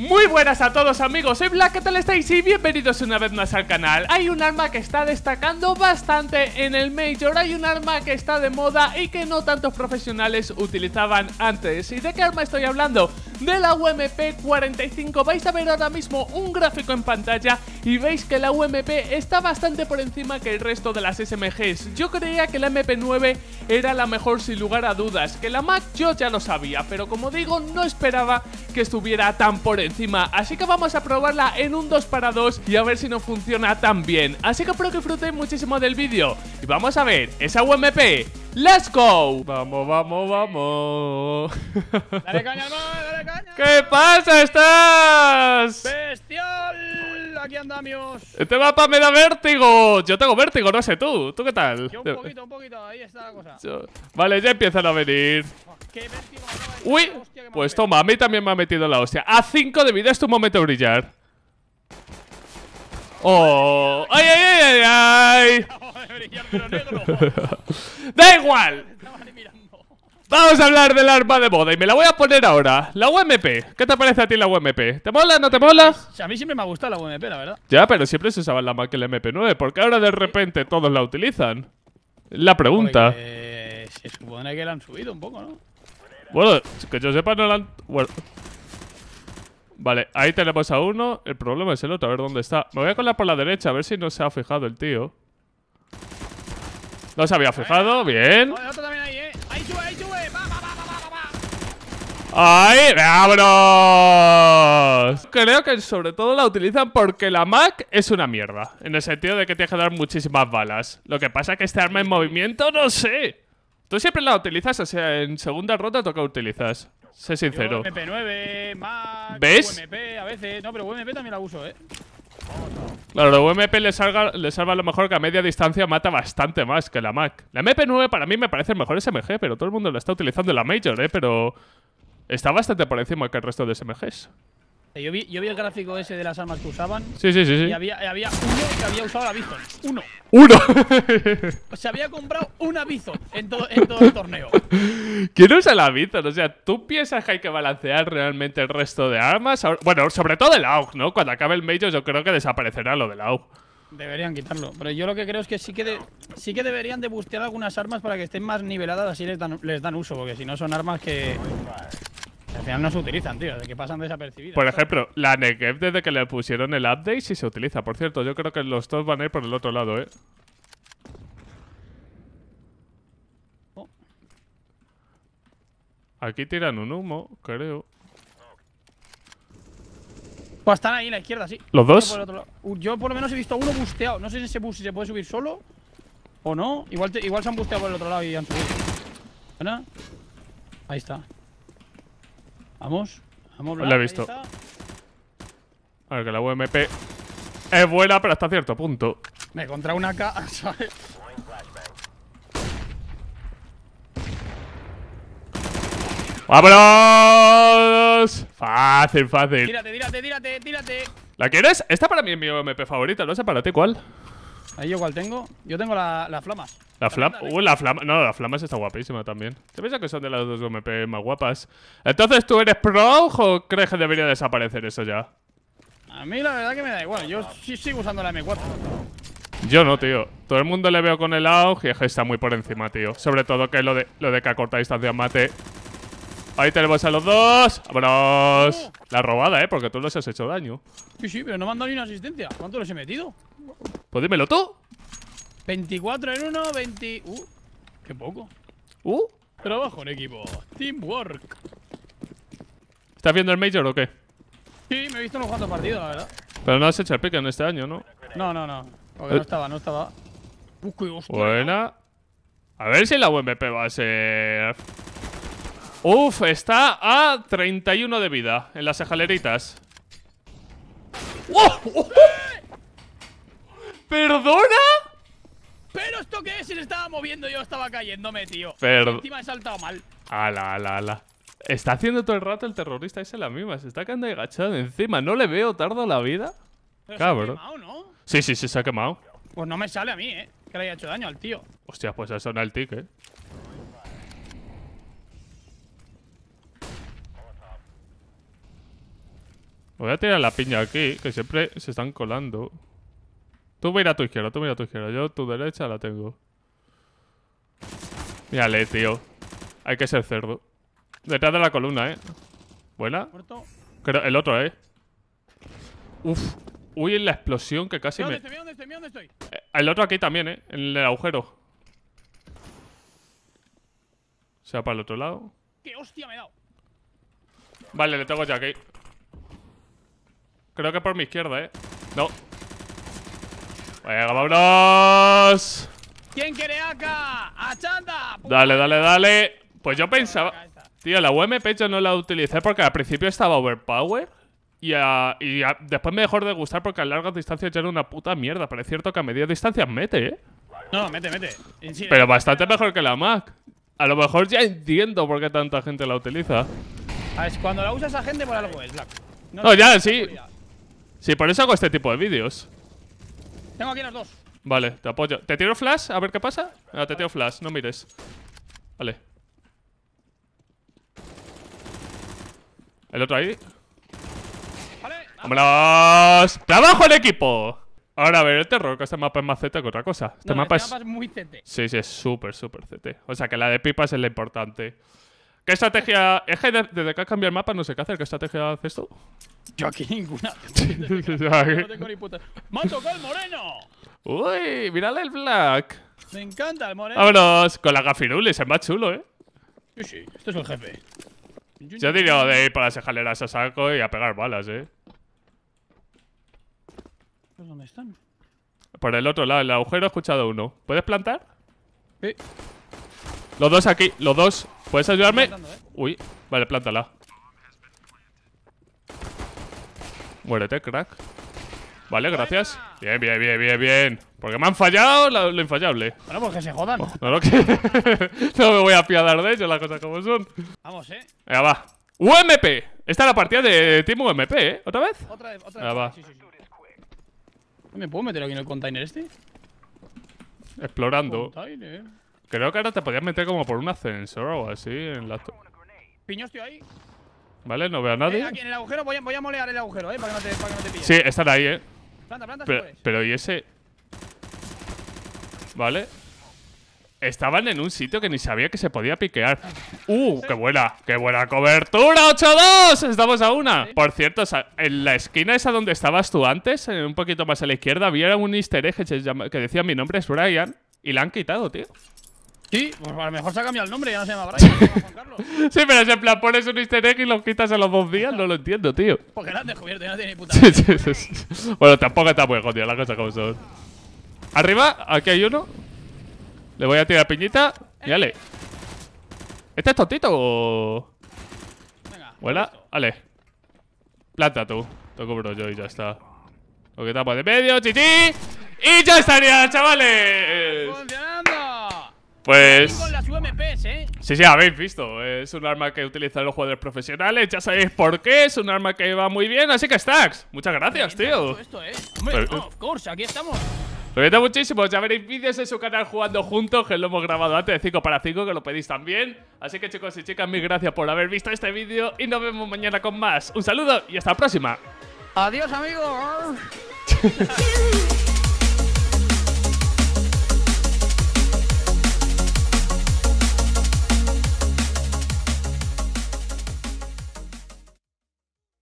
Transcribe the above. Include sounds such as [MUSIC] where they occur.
Muy buenas a todos amigos, soy Black, ¿qué tal estáis? Y bienvenidos una vez más al canal Hay un arma que está destacando bastante en el Major Hay un arma que está de moda y que no tantos profesionales utilizaban antes ¿Y de qué arma estoy hablando? de la UMP 45. Vais a ver ahora mismo un gráfico en pantalla y veis que la UMP está bastante por encima que el resto de las SMGs. Yo creía que la MP9 era la mejor sin lugar a dudas, que la Mac yo ya lo sabía, pero como digo, no esperaba que estuviera tan por encima, así que vamos a probarla en un 2 para 2 y a ver si no funciona tan bien. Así que espero que disfrutéis muchísimo del vídeo y vamos a ver esa UMP ¡Let's go! Vamos, vamos, vamos. [LAUGHS] Dale caña dale caña. ¿Qué pasa? ¿Estás? ¡Bestial! Aquí andamos. Este mapa me da vértigo. Yo tengo vértigo, no sé tú. ¿Tú qué tal? Yo un poquito, un poquito. Ahí está la cosa. Vale, ya empiezan a venir. ¡Qué vértigo! ¡Uy! pues toma, a mí también me ha metido la hostia. A 5 de vida es tu momento de brillar. ¡Oh! ¡Ay, ay, ay, ay! ay! Oh, de [LAUGHS] ¡Da igual! Vamos a hablar del arma de boda y me la voy a poner ahora. La UMP. ¿Qué te parece a ti la UMP? ¿Te mola? ¿No te mola? A mí siempre me ha gustado la UMP, la verdad. Ya, pero siempre se usaba la más MP9. ¿Por qué ahora de repente todos la utilizan? La pregunta. se supone que la han subido un poco, ¿no? Bueno, que yo sepa no la han... Vale, ahí tenemos a uno. El problema es el otro. A ver dónde está. Me voy a colar por la derecha, a ver si no se ha fijado el tío. No se había fijado, bien. ¡Ay! ¡Vámonos! Creo que sobre todo la utilizan porque la Mac es una mierda. En el sentido de que tienes que dar muchísimas balas. Lo que pasa es que este arma en movimiento, no sé. ¿Tú siempre la utilizas? O sea, en segunda ronda toca utilizas. Sé sincero. MP9, Mac, ¿Ves? a veces. No, pero UMP también la uso, eh. Claro, la UMP le, salga, le salva a lo mejor que a media distancia mata bastante más que la Mac. La MP9 para mí me parece el mejor SMG, pero todo el mundo la está utilizando en la Major, ¿eh? Pero está bastante por encima que el resto de SMGs. Eh, yo vi, el gráfico ese de las armas que usaban. Sí, sí, sí. Y Había, uno que había usado la Bison. Uno. ¡Uno! Se había comprado una Bison en, todo, el torneo. [LAUGHS] ¿Quién usa la Bison? O sea, ¿tú piensas que hay que balancear realmente el resto de armas? Bueno, sobre todo el AUG, ¿no? Cuando acabe el Major yo creo que desaparecerá lo del AUG. Deberían quitarlo. Pero yo lo que creo es que sí que, que deberían de bustear algunas armas para que estén más niveladas, así les dan uso, porque si no son armas que... Al final no se utilizan, tío, de que pasan desapercibidas. Por ejemplo, la Negev desde que le pusieron el update sí se utiliza. Por cierto, yo creo que los dos van a ir por el otro lado, ¿eh? Oh. Aquí tiran un humo, creo. Pues están ahí a la izquierda, sí. ¿Los dos? yo por lo menos he visto uno busteado. No sé si ese se puede subir solo o no. Igual, igual se han busteado por el otro lado y han subido. Ahí está. Vamos. Vamos, Black, La he visto. A ver, que la UMP es buena, pero hasta cierto punto. Me contra una casa. [LAUGHS] ¡Vámonos! Fácil, fácil. Tírate, tírate, tírate, tírate. ¿La quieres? Esta para mí es mi UMP favorita, no sé para ti cuál. Ahí igual tengo. Yo tengo la, la flama. La, flama. la flama. No, la flama está guapísima también. ¿Te piensas que son de las dos MP más guapas? Entonces, ¿tú eres pro o crees que debería desaparecer eso ya? A mí la verdad que me da igual. Yo sí sigo usando la M4. Yo no, tío. Todo el mundo le veo con el AUG y es que está muy por encima, tío. Sobre todo que lo de, que a corta distancia mate. Ahí tenemos a los dos. ¡Vámonos! Uh. La robada, ¿eh? Porque tú los has hecho daño. Sí, sí, pero no me han dado ni una asistencia. ¿Cuánto les he metido? Pues dímelo tú. 24 en 1, 20... Uh, qué poco. Uh. Trabajo en equipo. Teamwork. ¿Estás viendo el Major o qué? Sí, me he visto los cuatro partidos, la verdad. Pero no has hecho el pick en este año, ¿no? No, no, no. Porque no estaba, no estaba. qué hostia. Buena. A ver si la UMP va a ser... Uf, está a 31 de vida en las ejaleritas. ¡Oh! ¡Oh! ¡Oh! ¿Perdona? ¿Pero esto qué es? Si se estaba moviendo yo estaba cayéndome, tío. Perdón. Encima he saltado mal. Ala, ala, ala. Está haciendo todo el rato el terrorista ese la misma. Se está quedando agachado encima. No le veo ¿Tardo la vida. Cabrón. Se ha ¿no? Sí, sí, sí, se ha quemado. Pues no me sale a mí, ¿eh? Que le haya hecho daño al tío. Hostia, pues eso no el tic, ¿eh? Voy a tirar la piña aquí, que siempre se están colando. Tú mira a tu izquierda, tú mira a tu izquierda. Yo tu derecha la tengo. Mírale, tío. Hay que ser cerdo. Detrás de la columna, ¿eh? ¿Buena? Creo, el otro, ¿eh? Uf. Uy, en la explosión que casi me... Estoy, ¿dónde estoy, dónde estoy? Eh, el otro aquí también, ¿eh? En el agujero. Se sea, para el otro lado. ¡Qué hostia me he dado! Vale, le tengo ya aquí. Creo que por mi izquierda, ¿eh? No, Venga, vámonos. ¿Quién quiere acá? ¡Achanda! Dale, dale, dale. Pues yo pensaba... Tío, la UMP yo no la utilicé porque al principio estaba overpower. Y, y después me dejó de gustar porque a largas distancias ya era una puta mierda. Pero es cierto que a media distancia mete, ¿eh? No, mete, mete. Pero bastante mejor que la Mac. A lo mejor ya entiendo por qué tanta gente la utiliza. A ver, cuando la usas a gente por algo es, Black. no ya, sí. Sí, por eso hago este tipo de vídeos. Tengo aquí los dos. Vale, te apoyo. ¿Te tiro flash? A ver qué pasa. No, ah, te tiro flash, no mires. Vale. El otro ahí. Vale, ¡Vámonos! ¡Trabajo el equipo! Ahora, a ver, el terror, que este mapa es más Z que otra cosa. Este, este mapa, es... muy CT. Sí, sí, es súper, súper CT. O sea que la de pipas es la importante. ¿Qué estrategia? Es que desde que has cambiado el mapa no sé qué hacer. ¿Qué estrategia haces tú? Yo aquí ninguna. [LAUGHS] no tengo puta. ¡Me ha tocado el moreno! ¡Uy! ¡Mírale el black! Me encanta el moreno. Vámonos con la gafirulis, es más chulo, ¿eh? Sí, sí. Este es el jefe. Yo, diría de ir por las escaleras a saco y a pegar balas, ¿eh? ¿Pues ¿Dónde están? Por el otro lado, el agujero he escuchado uno. ¿Puedes plantar? Sí. Los dos aquí, los dos. ¿Puedes ayudarme? Uy, vale, plántala. Muérete, crack. Vale, gracias. Bien, bien, bien, bien, bien. Porque me han fallado lo, infallable. Bueno, pues que se jodan. Oh, no, no, que... [LAUGHS] no me voy a apiadar de ellos, las cosas como son. Vamos, eh. Venga, va. UMP. Esta es la partida de Team UMP, ¿eh? ¿Otra vez? Otra vez, otra vez. va. ¿Me puedo meter aquí en el container este? Explorando. Creo que ahora te podías meter como por un ascensor o así en la... Piño, estoy ahí. Vale, no veo a nadie. Eh, aquí en el agujero voy a, molear el agujero, eh, para que no te, para que no te Sí, están ahí, eh. Planta, planta, pero, pero y ese... Vale. Estaban en un sitio que ni sabía que se podía piquear. ¡Uh! ¡Qué buena! ¡Qué buena cobertura! ¡8-2! Estamos a una. Por cierto, en la esquina esa donde estabas tú antes, eh, un poquito más a la izquierda, había un easter egg que decía mi nombre es Brian y la han quitado, tío. Sí, pues a lo mejor se ha cambiado el nombre, ya no se llama Brian, [LAUGHS] sí, pero ese en plan pones un easter egg y lo quitas a los dos días, no lo entiendo, tío. Porque lo han descubierto, ya no tiene ni puta. Bueno, tampoco está muy jodido la cosa como son. Arriba, aquí hay uno. Le voy a tirar piñita. Y dale eh. ¿Este es tontito o.? Vuela, vale. Planta tú. Te cubro yo y ya está. Lo que tapa de medio, chichi. Y ya estaría, chavales. Pues... ¿eh? Sí, sí, habéis visto. Es un arma que utilizan los jugadores profesionales. Ya sabéis por qué. Es un arma que va muy bien. Así que, Stacks, muchas gracias, tío. Esto, eh. Hombre, pues, of course, aquí estamos. Lo muchísimo, ya veréis vídeos en su canal jugando juntos, que lo hemos grabado antes de 5 para 5, que lo pedís también. Así que chicos y chicas, mil gracias por haber visto este vídeo y nos vemos mañana con más. Un saludo y hasta la próxima. Adiós amigos. [LAUGHS]